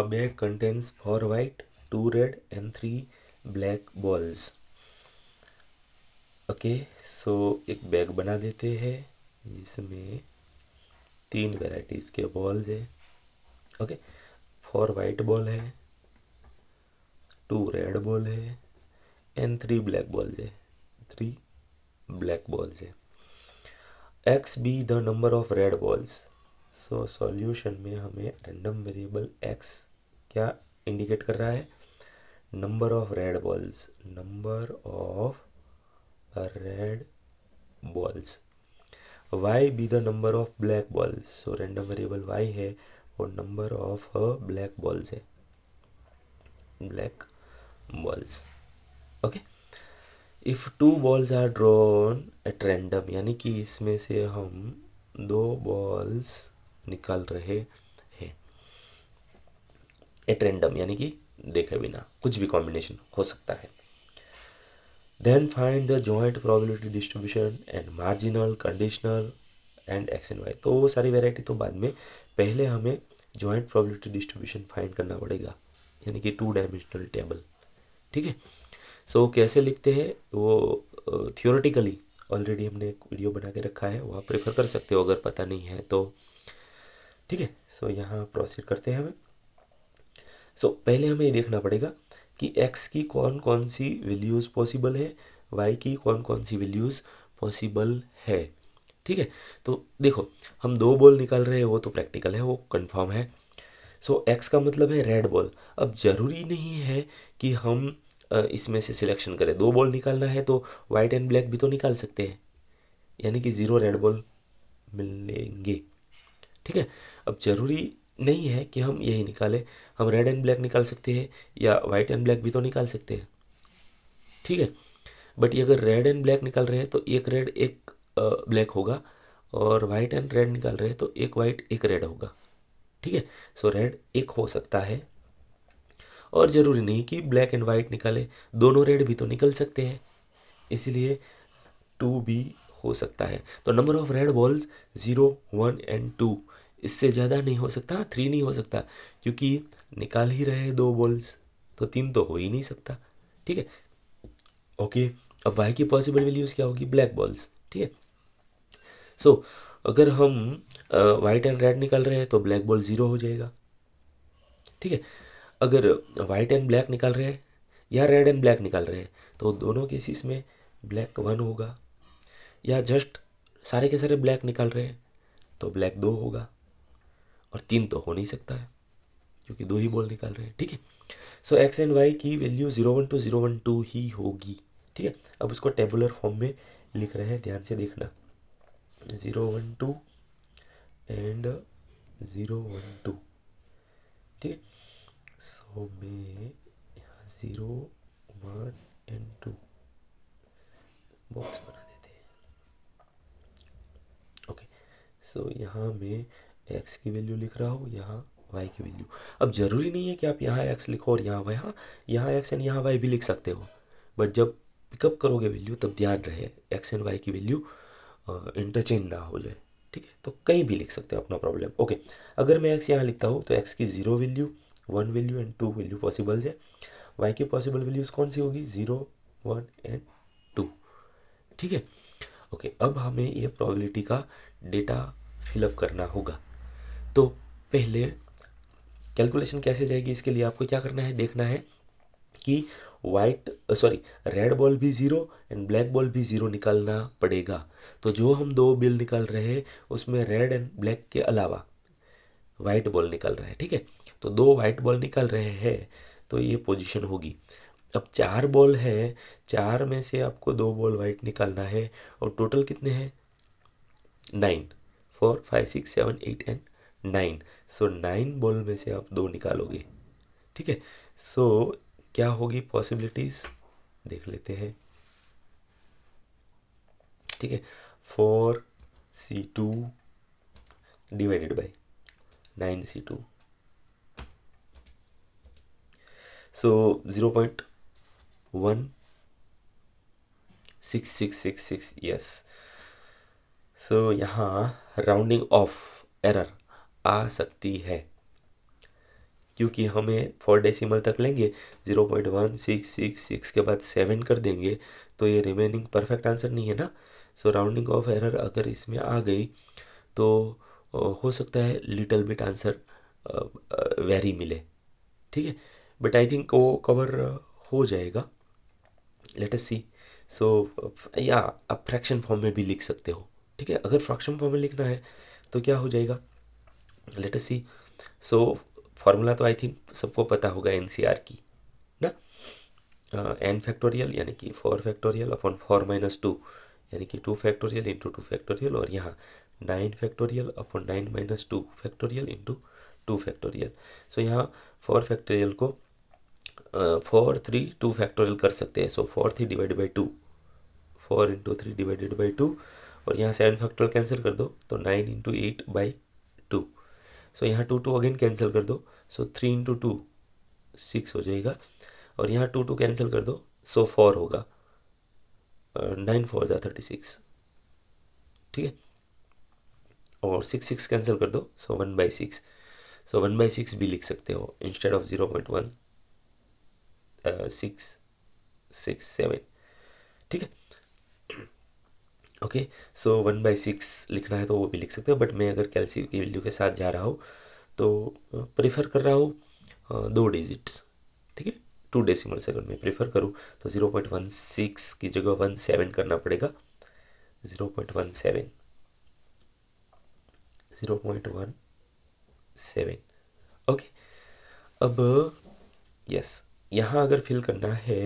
A bag contains 4 white, 2 red and 3 black balls. Okay okay, so so, एक bag बना देते हैं जिसमें तीन वेराइटीज़ के बॉल्स हैं ओके फोर वाइट बॉल है टू रेड बॉल है एंड थ्री ब्लैक बॉल्स है थ्री ब्लैक बॉल्स है X be the number of red balls so so, solution में हमें रैंडम वेरिएबल एक्स क्या इंडिकेट कर रहा है number of red balls number of red balls Y be the number of black balls so random variable Y है और number of black balls है black balls okay if two balls are drawn at random यानी कि इसमें से हम दो balls निकाल रहे हैं एट रेंडम यानी कि देखे बिना कुछ भी कॉम्बिनेशन हो सकता है then find the joint probability distribution and marginal conditional and X and Y तो वो सारी वेराइटी तो बाद में पहले हमें जॉइंट प्रोबेबिलिटी डिस्ट्रीब्यूशन फाइंड करना पड़ेगा यानी कि टू डायमेंशनल टेबल ठीक है सो so, कैसे लिखते हैं वो थियोरेटिकली ऑलरेडी हमने एक वीडियो बना के रखा है वो आप प्रेफर कर सकते हो अगर पता नहीं है तो ठीक है सो यहाँ प्रोसीड करते हैं हमें सो so, पहले हमें ये देखना पड़ेगा कि एक्स की कौन कौन सी वैल्यूज़ पॉसिबल है वाई की कौन कौन सी वैल्यूज़ पॉसिबल है ठीक है तो देखो हम दो बॉल निकाल रहे हैं वो तो प्रैक्टिकल है वो कन्फर्म है सो so, एक्स का मतलब है रेड बॉल अब ज़रूरी नहीं है कि हम इसमें से सिलेक्शन करें दो बॉल निकालना है तो वाइट एंड ब्लैक भी तो निकाल सकते हैं यानी कि ज़ीरो रेड बॉल मिलेंगे ठीक है अब ज़रूरी नहीं है कि हम यही निकालें हम रेड एंड ब्लैक निकाल सकते हैं या वाइट एंड ब्लैक भी तो निकाल सकते हैं ठीक है बट ये अगर रेड एंड ब्लैक निकाल रहे हैं तो एक रेड एक ब्लैक होगा और वाइट एंड रेड निकाल रहे हैं तो एक वाइट एक रेड होगा ठीक है सो रेड एक हो सकता है और ज़रूरी नहीं कि ब्लैक एंड वाइट निकाले दोनों रेड भी तो निकल सकते हैं इसलिए टू भी हो सकता है तो number of red balls zero one and two इससे ज़्यादा नहीं हो सकता थ्री नहीं हो सकता क्योंकि निकाल ही रहे दो बॉल्स तो तीन तो हो ही नहीं सकता ठीक है ओके अब वाई की पॉसिबल वैल्यूज़ क्या होगी ब्लैक बॉल्स ठीक है सो अगर हम वाइट एंड रेड निकाल रहे हैं तो ब्लैक बॉल ज़ीरो हो जाएगा ठीक है अगर वाइट एंड ब्लैक निकाल रहे हैं या रेड एंड ब्लैक निकाल रहे हैं तो दोनों केसेस में ब्लैक वन होगा या जस्ट सारे के सारे ब्लैक निकाल रहे हैं तो ब्लैक दो होगा और तीन तो हो नहीं सकता है क्योंकि दो ही बोल निकाल रहे हैं ठीक है सो एक्स एंड वाई की value zero one two zero one two ही होगी ठीक है अब उसको टेबुलर फॉर्म में लिख रहे हैं ध्यान से देखना zero one two and zero one two ठीक है सो मैं यहाँ zero one and two box बना देते हैं ओके सो यहाँ में एक्स की वैल्यू लिख रहा हो यहाँ वाई की वैल्यू अब ज़रूरी नहीं है कि आप यहाँ एक्स लिखो और यहाँ वाई हाँ यहाँ एक्स एंड यहाँ वाई भी लिख सकते हो बट जब पिकअप करोगे वैल्यू तब ध्यान रहे एक्स एंड वाई की वैल्यू इंटरचेंज ना हो जाए ठीक है तो कहीं भी लिख सकते हो अपना प्रॉब्लम ओके अगर मैं एक्स यहाँ लिखता हूँ तो एक्स की zero value one value and two value possible है वाई की पॉसिबल वैल्यूज़ कौन सी होगी ज़ीरो वन एंड टू ठीक है ओके अब हमें यह प्रॉबिलिटी का डेटा फिलअप करना होगा तो पहले कैलकुलेशन कैसे जाएगी इसके लिए आपको क्या करना है देखना है कि वाइट सॉरी रेड बॉल भी ज़ीरो एंड ब्लैक बॉल भी ज़ीरो निकालना पड़ेगा तो जो हम दो बिल निकाल रहे हैं उसमें रेड एंड ब्लैक के अलावा वाइट बॉल निकाल रहे हैं ठीक है तो दो वाइट बॉल निकाल रहे हैं तो ये पोजीशन होगी अब चार बॉल है चार में से आपको दो बॉल वाइट निकालना है और टोटल कितने हैं nine four five six seven eight and nine so nine ball में से आप दो निकालोगे ठीक है सो क्या होगी पॉसिबिलिटीज़ देख लेते हैं ठीक है four C two divided by nine C two so zero point one six six six six yes so यहाँ राउंडिंग ऑफ एरर आ सकती है क्योंकि हमें फोर डेसिमल तक लेंगे zero point one six six six के बाद सेवन कर देंगे तो ये रिमेनिंग परफेक्ट आंसर नहीं है ना सो राउंडिंग ऑफ एरर अगर इसमें आ गई तो हो सकता है लिटल बिट आंसर वेरी मिले ठीक है बट आई थिंक वो कवर हो जाएगा लेट सी सो या आप फ्रैक्शन फॉर्म में भी लिख सकते हो ठीक है अगर फ्रैक्शन फॉर्म में लिखना है तो क्या हो जाएगा लेट सी सो फार्मूला तो आई थिंक सबको पता होगा एन की ना एन uh, फैक्टोरियल यानी कि four factorial upon four minus two यानी कि two factorial into two factorial और यहाँ nine factorial upon nine minus two factorial into two factorial so यहाँ फोर फैक्टोरियल को फोर थ्री टू फैक्टोरियल कर सकते हैं so four three divide by two four into three divided by two और यहाँ seven factorial cancel कर दो तो nine into eight by two so यहाँ टू टू अगेन कैंसिल कर दो so three into two six हो जाएगा और यहाँ टू टू कैंसिल कर दो सो फोर होगा नाइन फोर ज़ा थर्टी सिक्स ठीक है और सिक्स सिक्स कैंसिल कर दो so one by six so one by six भी लिख सकते हो instead of zero point one six six seven ठीक है okay so one by six लिखना है तो वो भी लिख सकते हो बट मैं अगर कैल्सियम की वैल्यू के साथ जा रहा हूँ तो प्रेफर कर रहा हूँ दो डिजिट्स ठीक है टू डेसिमल अगर मैं प्रेफर करूँ तो ज़ीरो पॉइंट वन सिक्स की जगह वन सेवन करना पड़ेगा zero point one seven zero point one seven okay अब यस यहाँ अगर फिल करना है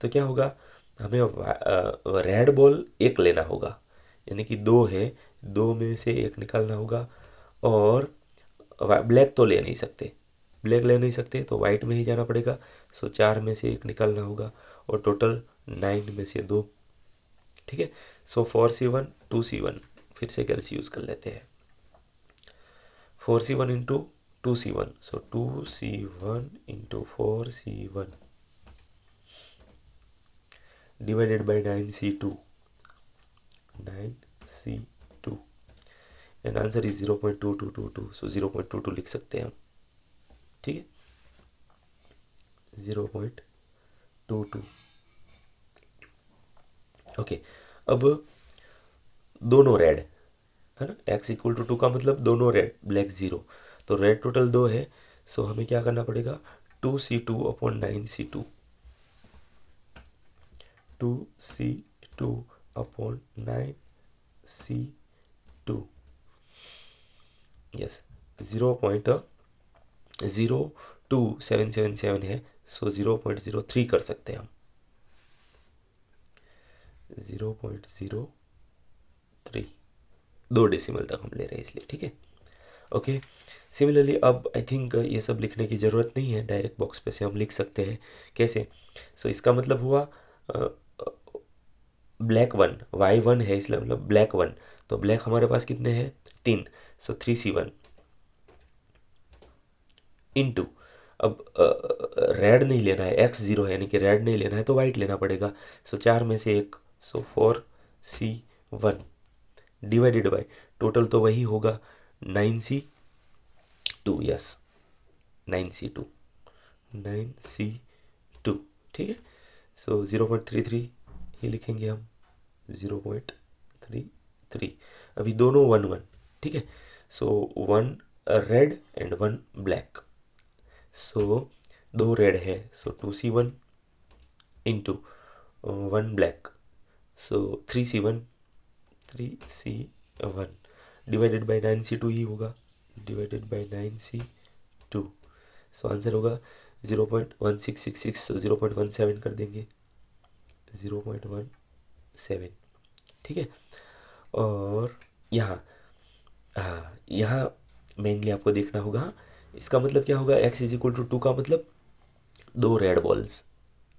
तो क्या होगा हमें रेड बॉल एक लेना होगा यानी कि दो है दो में से एक निकालना होगा और ब्लैक तो ले नहीं सकते ब्लैक ले नहीं सकते तो वाइट में ही जाना पड़ेगा सो चार में से एक निकालना होगा और टोटल नाइन में से दो ठीक है so four C one two C one फिर से कैल्सी यूज़ कर लेते हैं four C one into two C one so two C one into four C one divided by 9C2 9C2 and answer is 0.2222 so 0.22 लिख सकते हैं हम ठीक है 0.22 ओके अब दोनों रेड है ना एक्स इक्वल टू टू का मतलब दोनों रेड ब्लैक ज़ीरो तो रेड टोटल दो है सो हमें क्या करना पड़ेगा two C two upon nine C two two C two upon nine C two yes zero point zero two seven seven seven है so zero point zero three कर सकते हैं हम ज़ीरो पॉइंट ज़ीरो थ्री दो decimal तक हम ले रहे हैं इसलिए ठीक है ओके सिमिलरली अब आई थिंक uh, ये सब लिखने की ज़रूरत नहीं है डायरेक्ट बॉक्स पे से हम लिख सकते हैं कैसे सो so, इसका मतलब हुआ uh, black one Y one है इसलिए मतलब ब्लैक वन तो ब्लैक हमारे पास कितने हैं तीन so three C one into अब रेड नहीं लेना है एक्स ज़ीरो है यानी कि रेड नहीं लेना है तो वाइट लेना पड़ेगा सो चार में से एक so four C one divided by total तो वही होगा nine C two yes nine C two nine C two ठीक है so zero point three three ही लिखेंगे हम ज़ीरो पॉइंट थ्री थ्री अभी दोनों वन वन ठीक है so one red and one black so दो रेड है so two C one into one black so three C one three C one divided by nine C two ही होगा divided by nine C two so answer होगा zero point one six six six zero point one seven कर देंगे zero point one seven ठीक है और यहाँ हाँ यहाँ मेनली आपको देखना होगा इसका मतलब क्या होगा X is equal to two का मतलब दो रेड बॉल्स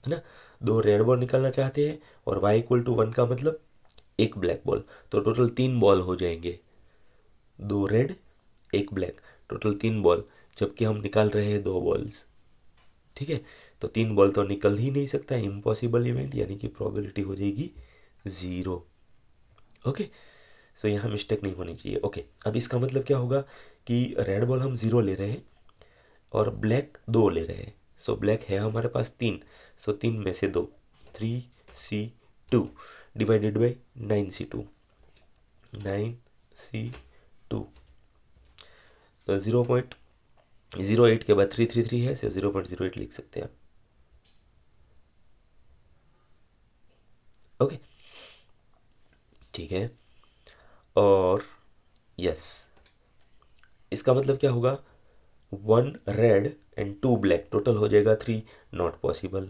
है ना दो रेड बॉल निकालना चाहते हैं और वाई इक्वल टू वन का मतलब एक ब्लैक बॉल तो टोटल तीन बॉल हो जाएंगे दो रेड एक ब्लैक टोटल तीन बॉल जबकि हम निकाल रहे हैं दो बॉल्स ठीक है तो तीन बॉल तो निकल ही नहीं सकता इम्पॉसिबल इवेंट यानी कि प्रोबेबिलिटी हो जाएगी ज़ीरो ओके सो यहाँ मिस्टेक नहीं होनी चाहिए ओके अब इसका मतलब क्या होगा कि रेड बॉल हम ज़ीरो ले रहे हैं और ब्लैक दो ले रहे हैं सो ब्लैक है हमारे पास तीन सो तीन में से दो three C two divided by nine C two nine C two zero point zero eight के बाद थ्री थ्री थ्री है so zero point zero eight लिख सकते हैं आप ओके okay. ठीक है और यस इसका मतलब क्या होगा one red and two black total हो जाएगा थ्री नॉट पॉसिबल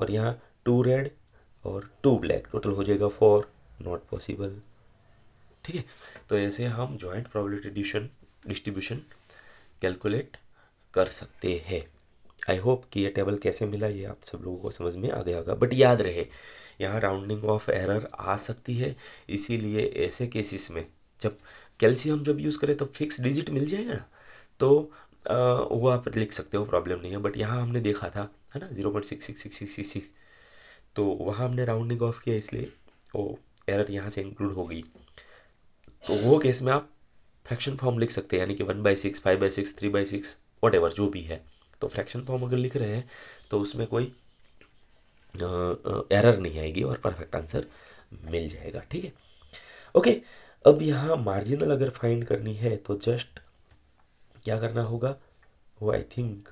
और यहाँ टू रेड और टू ब्लैक टोटल हो जाएगा फोर नॉट पॉसिबल ठीक है तो ऐसे हम जॉइंट प्रॉब्लिटी डिशन डिस्ट्रीब्यूशन कैलकुलेट कर सकते हैं आई होप कि ये टेबल कैसे मिला ये आप सब लोगों को समझ में आ गया होगा बट याद रहे यहाँ राउंडिंग ऑफ एरर आ सकती है इसीलिए ऐसे केसेस में जब कैल्शियम जब यूज़ करें तो फिक्स डिजिट मिल जाएगा ना तो आ, वो आप लिख सकते हो प्रॉब्लम नहीं है बट यहाँ हमने देखा था है ना zero point six six six six six six तो वहाँ हमने राउंडिंग ऑफ किया इसलिए वो एरर यहाँ से इंक्लूड हो गई तो वो केस में आप फ्रैक्शन फॉर्म लिख सकते हैं यानी कि one by six five by six three by six whatever जो भी है तो फ्रैक्शन फॉर्म अगर लिख रहे हैं तो उसमें कोई एरर नहीं आएगी और परफेक्ट आंसर मिल जाएगा ठीक है ओके अब यहाँ मार्जिनल अगर फाइंड करनी है तो जस्ट क्या करना होगा वो आई थिंक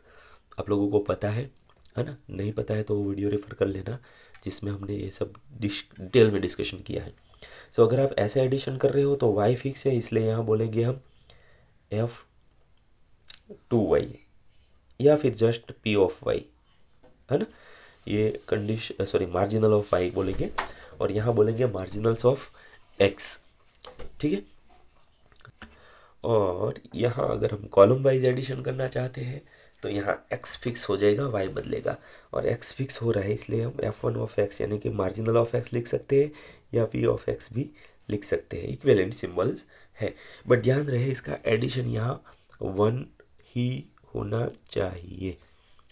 आप लोगों को पता है है ना नहीं पता है तो वो वीडियो रेफर कर लेना जिसमें हमने ये सब डिटेल में डिस्कशन किया है सो so, अगर आप ऐसे एडिशन कर रहे हो तो वाई फिक्स है इसलिए यहाँ बोलेंगे हम एफ टू वाई या फिर जस्ट पी ऑफ वाई है ना ये condition sorry marginal of Y बोलेंगे और यहाँ बोलेंगे मार्जिनल्स ऑफ एक्स ठीक है और यहाँ अगर हम कॉलम वाइज एडिशन करना चाहते हैं तो यहाँ एक्स फिक्स हो जाएगा वाई बदलेगा और एक्स फिक्स हो रहा है इसलिए हम एफ वन ऑफ एक्स यानी कि मार्जिनल ऑफ एक्स लिख सकते हैं या पी ऑफ एक्स भी लिख सकते हैं इक्वेलेंट सिम्बल्स है बट ध्यान रहे इसका एडिशन यहाँ वन ही होना चाहिए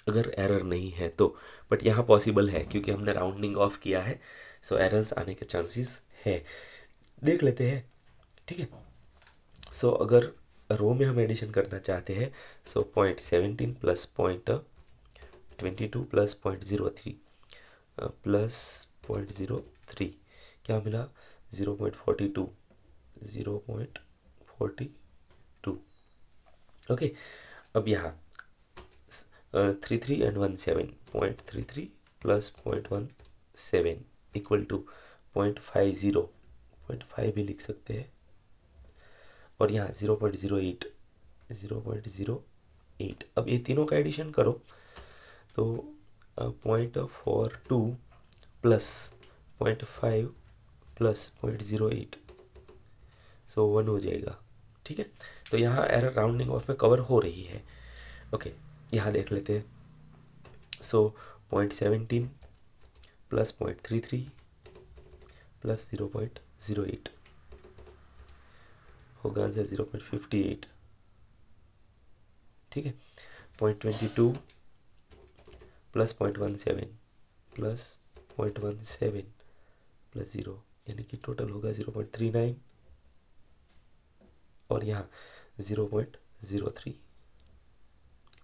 अगर एरर नहीं है तो बट यहाँ पॉसिबल है क्योंकि हमने राउंडिंग ऑफ किया है सो so, एरर्स आने के चांसेस है देख लेते हैं ठीक है सो so, अगर रो में हम एडिशन करना चाहते हैं so point seventeen plus point twenty two plus point zero three plus point zero three क्या मिला zero point forty two zero point forty two okay अब यहाँ three three and one seven point three three plus point one seven equal to point five zero point five भी लिख सकते हैं और यहाँ zero point zero eight zero point zero eight अब ये तीनों का एडिशन करो तो point four two plus point five plus point zero eight so one हो जाएगा ठीक है तो यहाँ एरर राउंडिंग ऑफ में कवर हो रही है ओके okay, यहाँ देख लेते हैं so point seventeen plus point three three plus zero point zero eight होगा answer zero point fifty eight ठीक है point twenty two plus point one seven plus point one seven plus zero यानी कि total होगा zero point three nine और यहाँ zero point zero three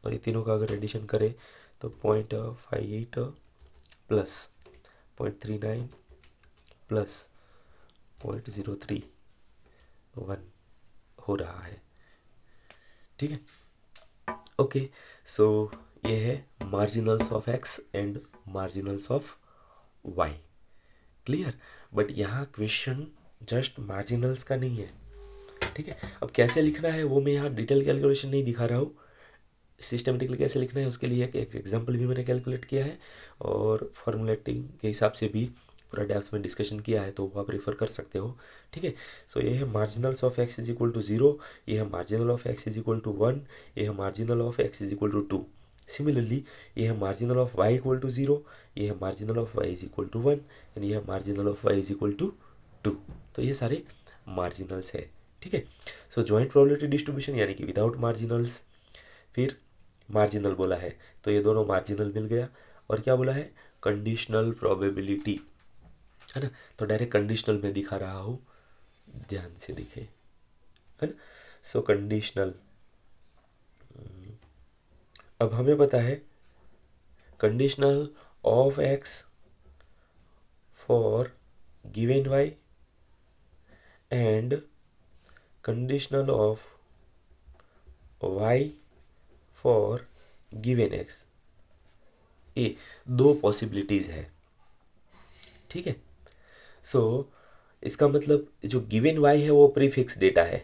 और ये तीनों का अगर एडिशन करें तो point five eight plus point three nine plus point zero three one हो रहा है ठीक है ओके सो ये है marginals of X and marginals of Y clear but यहाँ क्वेश्चन जस्ट मार्जिनल्स का नहीं है ठीक है अब कैसे लिखना है वो मैं यहाँ डिटेल कैलकुलेशन नहीं दिखा रहा हूँ सिस्टमेटिकली कैसे लिखना है उसके लिए एक एग्जाम्पल भी मैंने कैलकुलेट किया है और फॉर्मुलेटिंग के हिसाब से भी पूरा डेप्थ में डिस्कशन किया है तो वो आप रिफर कर सकते हो ठीक है सो ये है marginals of X is equal to zero ये है marginal of X is equal to one ये है marginal of X is equal to two similarly ये है marginal of Y equal to zero ये है marginal of Y is equal to one and ये है marginal of Y is equal to two तो ये सारे मार्जिनल्स है ठीक है सो ज्वाइंट प्रोबेबिलिटी डिस्ट्रीब्यूशन यानी कि विदाउट मार्जिनल्स फिर मार्जिनल बोला है तो ये दोनों मार्जिनल मिल गया और क्या बोला है कंडीशनल प्रोबेबिलिटी है ना तो डायरेक्ट कंडीशनल में दिखा रहा हूँ ध्यान से दिखे है ना सो कंडीशनल हम्म, अब हमें पता है conditional of X for given Y and conditional of Y for given X ये दो पॉसिबिलिटीज़ है ठीक है सो so, इसका मतलब जो गिवेन वाई है वो प्रीफिक्स डेटा है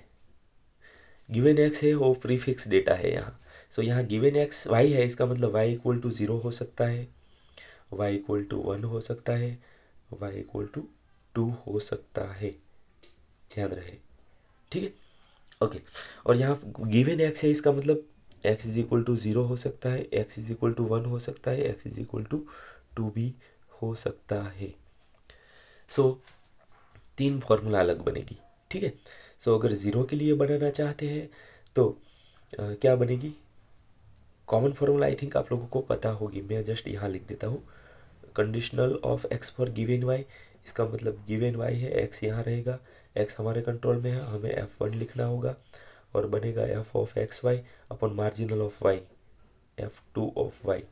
गिवेन एक्स है वो प्रीफिक्स डेटा है यहाँ सो so, यहाँ गिवेन एक्स वाई है इसका मतलब वाई इक्वल टू ज़ीरो हो सकता है वाई इक्वल टू वन हो सकता है वाई इक्वल टू टू हो सकता है ध्यान रहे ठीक है ओके और यहाँ गिवेन एक्स है इसका मतलब X is equal to zero हो सकता है X is equal to one हो सकता है X is equal to two भी हो सकता है सो so, तीन फॉर्मूला अलग बनेगी ठीक है सो अगर ज़ीरो के लिए बनाना चाहते हैं तो आ, क्या बनेगी कॉमन फॉर्मूला आई थिंक आप लोगों को पता होगी मैं जस्ट यहाँ लिख देता हूँ conditional of X for given Y इसका मतलब गिवेन वाई है एक्स यहाँ रहेगा एक्स हमारे कंट्रोल में है हमें एफ वन लिखना होगा और बनेगा F of X Y upon marginal of Y F two of Y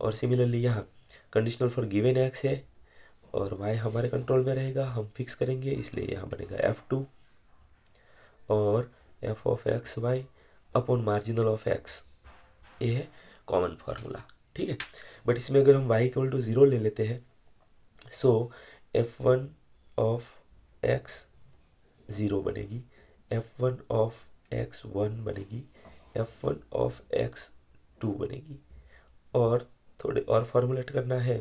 और सिमिलरली यहाँ कंडीशनल फॉर गिवेन एक्स है और वाई हमारे कंट्रोल में रहेगा हम फिक्स करेंगे इसलिए यहाँ बनेगा एफ टू और F of X Y upon marginal of X ये है कॉमन फार्मूला ठीक है बट इसमें अगर हम वाई इक्वल टू ज़ीरो ले लेते हैं so F one of X zero बनेगी F one of X one बनेगी F one of X two बनेगी और थोड़े और फॉर्मूलेट करना है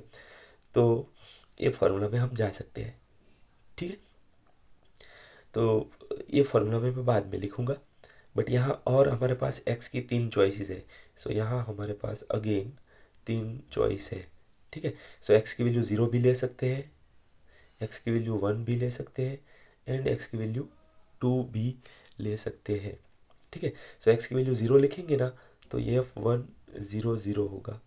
तो ये फार्मूला में हम जा सकते हैं ठीक है तो ये फार्मूला में मैं बाद में लिखूँगा बट यहाँ और हमारे पास एक्स की तीन चॉइसेस है सो so, यहाँ हमारे पास अगेन तीन चॉइस है ठीक है सो एक्स की वैल्यू ज़ीरो भी ले सकते हैं एक्स की वैल्यू वन भी ले सकते हैं एंड एक्स की वैल्यू टू भी ले सकते हैं ठीक है सो एक्स की वैल्यू ज़ीरो लिखेंगे ना तो ये एफ वन ज़ीरो ज़ीरो होगा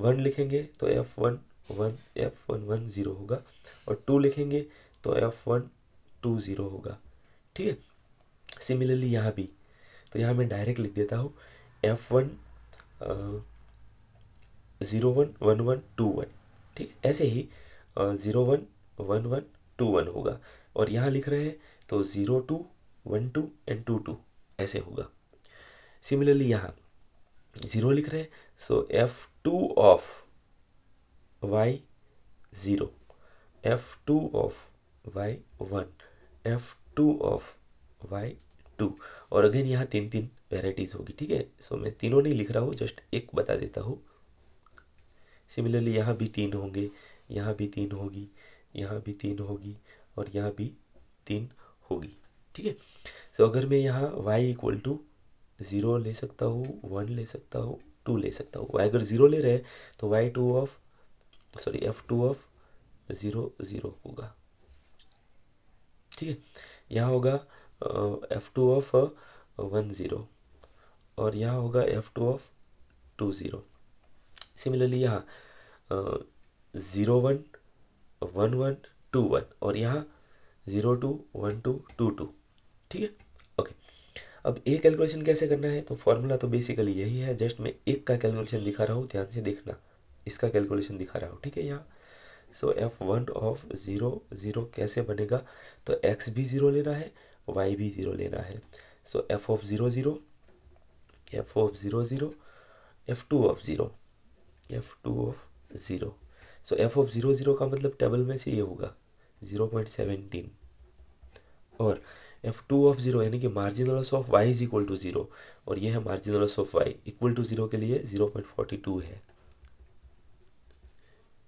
वन लिखेंगे तो F one one F one one zero होगा और टू लिखेंगे तो एफ वन टू ज़ीरो होगा ठीक है सिमिलरली यहाँ भी तो यहाँ मैं डायरेक्ट लिख देता हूँ F one zero one one one two one ठीक ऐसे ही zero one one one two one होगा और यहाँ लिख रहे हैं तो zero two one two and two two ऐसे होगा सिमिलरली यहाँ ज़ीरो लिख रहे हैं so F two of Y zero F two of Y one F two of Y two और अगेन यहाँ तीन तीन वेराइटीज़ होगी ठीक है सो मैं तीनों नहीं लिख रहा हूँ जस्ट एक बता देता हूँ सिमिलरली यहाँ भी तीन होंगे यहाँ भी तीन होगी यहाँ भी तीन होगी और यहाँ भी तीन होगी ठीक है सो अगर मैं यहाँ वाई इक्वल टू ज़ीरो ले सकता हूँ वन ले सकता हूँ टू ले सकता हूँ वाई अगर ज़ीरो ले रहे हैं तो Y two of sorry F two of zero zero होगा ठीक है यहाँ होगा F two of one zero और यहाँ होगा F two of two zero similarly यहाँ zero one one one two one और यहाँ zero two one two two two ठीक है ओके अब ए कैलकुलेशन कैसे करना है तो फॉर्मूला तो बेसिकली यही है जस्ट मैं एक का कैलकुलेशन दिखा रहा हूँ ध्यान से देखना इसका कैलकुलेशन दिखा रहा हूँ ठीक है यहाँ so F one of zero zero कैसे बनेगा तो एक्स भी ज़ीरो लेना है वाई भी ज़ीरो लेना है so F of zero zero F of zero zero F two of zero F two of zero so F of zero zero का मतलब टेबल में से ये होगा ज़ीरो पॉइंट सेवनटीन और एफ टू ऑफ जीरो यानी कि marginal of Y is equal to zero और यह है marginal of Y equal to zero के लिए जीरो पॉइंट फोर्टी टू है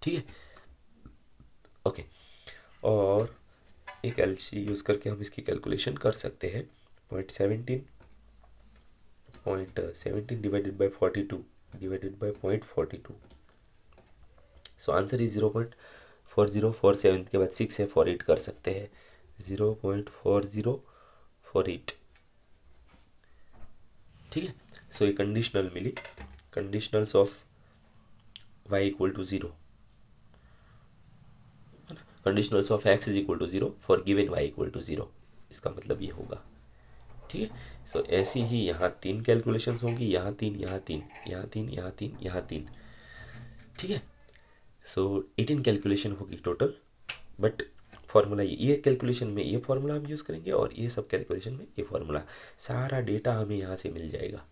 ठीक है ओके और एक एल सी यूज़ करके हम इसकी कैलकुलेशन कर सकते हैं point seventeen point seventeen divided by forty two divided by point forty two so answer is zero point four zero four seven के बाद सिक्स है फोर एट कर सकते हैं 0.40 फोर एट ठीक है सो ये कंडीशनल मिली conditionals of y equal to zero conditionals of x is equal to zero for given y equal to zero इसका मतलब ये होगा ठीक है सो ऐसी ही यहाँ तीन कैलकुलेशन होंगी यहाँ तीन यहाँ तीन यहाँ तीन यहाँ तीन यहाँ तीन ठीक है सो एटीन कैलकुलेशन होगी टोटल बट फार्मूला ये ये कैलकुलेशन में ये फार्मूला हम यूज़ करेंगे और ये सब कैलकुलेशन में ये फार्मूला सारा डेटा हमें यहाँ से मिल जाएगा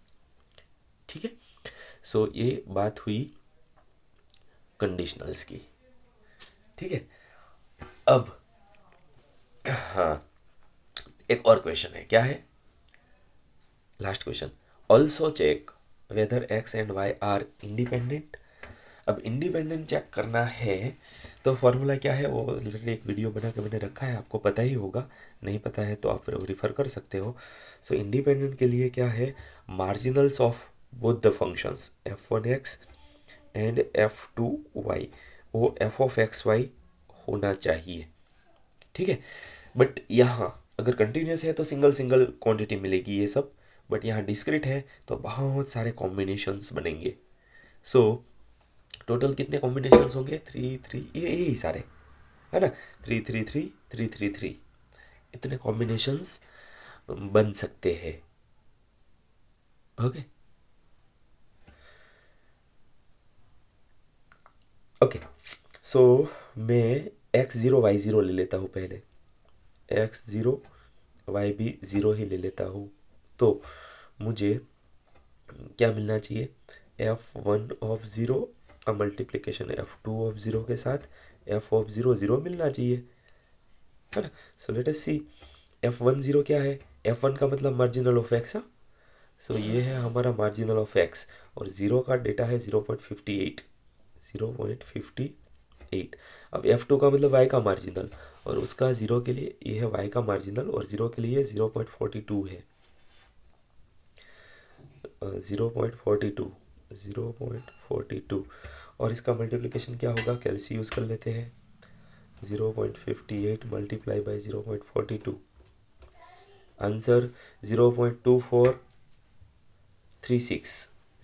ठीक है सो ये बात हुई कंडीशनल्स की ठीक है अब हाँ एक और क्वेश्चन है क्या है last question also check whether X and Y are independent अब इंडिपेंडेंट चेक करना है तो फार्मूला क्या है वो ऑलरेडी एक वीडियो बना के मैंने रखा है आपको पता ही होगा नहीं पता है तो आप रिफ़र कर सकते हो सो so, इंडिपेंडेंट के लिए क्या है marginals of both the functions F one X and F two Y वो एफ ऑफ एक्स वाई होना चाहिए ठीक है बट यहाँ अगर कंटिन्यूस है तो सिंगल सिंगल क्वान्टिटी मिलेगी ये सब बट यहाँ डिस्क्रिट है तो बहुत सारे कॉम्बिनेशंस बनेंगे सो so, टोटल कितने कॉम्बिनेशन होंगे थ्री थ्री ये यही सारे है ना three three three three three three इतने कॉम्बिनेशंस बन सकते हैं ओके ओके सो मैं एक्स ज़ीरो वाई ज़ीरो ले लेता हूँ पहले एक्स ज़ीरो वाई भी ज़ीरो ही ले लेता हूँ तो मुझे क्या मिलना चाहिए F one of zero multiplication F two of zero के साथ एफ ऑफ ज़ीरो ज़ीरो मिलना चाहिए है ना so let us see F one zero क्या है एफ वन का मतलब मार्जिनल ऑफ एक्स है सो ये है हमारा मार्जिनल ऑफ एक्स और ज़ीरो का डेटा है zero point fifty eight zero point fifty eight अब एफ टू का मतलब वाई का मार्जिनल और उसका ज़ीरो के लिए ये है वाई का मार्जिनल और ज़ीरो के लिए ज़ीरो पॉइंट फोर्टी टू है zero point forty two zero point forty two और इसका मल्टीप्लिकेशन क्या होगा कैलसी यूज़ कर लेते हैं zero point fifty eight multiply by zero point forty two answer zero point two four three six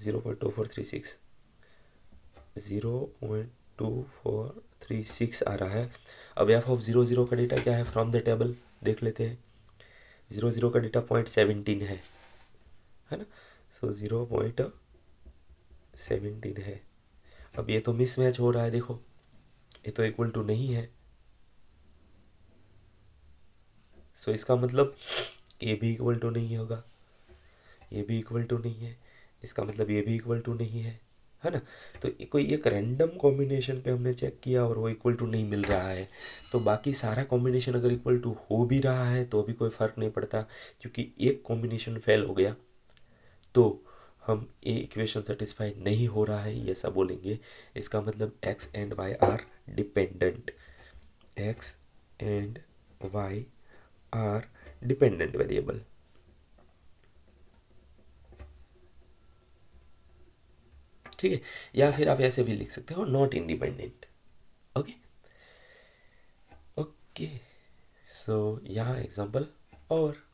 zero point two four three six zero point two four three six आ रहा है अब F of zero zero का data क्या है from the table देख लेते हैं ज़ीरो ज़ीरो का डेटा पॉइंट सेवेंटीन है है ना सो ज़ीरो पॉइंट सेवेंटीन है अब ये तो मिस मैच हो रहा है देखो ये तो इक्वल टू नहीं है सो so, इसका मतलब ये भी इक्वल टू नहीं होगा ये भी इक्वल टू नहीं है इसका मतलब ये भी इक्वल टू नहीं है है ना तो कोई एक रैंडम कॉम्बिनेशन पे हमने चेक किया और वो इक्वल टू नहीं मिल रहा है तो बाकी सारा कॉम्बिनेशन अगर इक्वल टू हो भी रहा है तो भी कोई फ़र्क नहीं पड़ता क्योंकि एक कॉम्बिनेशन फेल हो गया तो हम ए इक्वेशन सेटिस्फाई नहीं हो रहा है ये सब बोलेंगे इसका मतलब X and Y are dependent X and Y are dependent variable ठीक है या फिर आप ऐसे भी लिख सकते हो not independent okay okay so यहाँ एग्जाम्पल और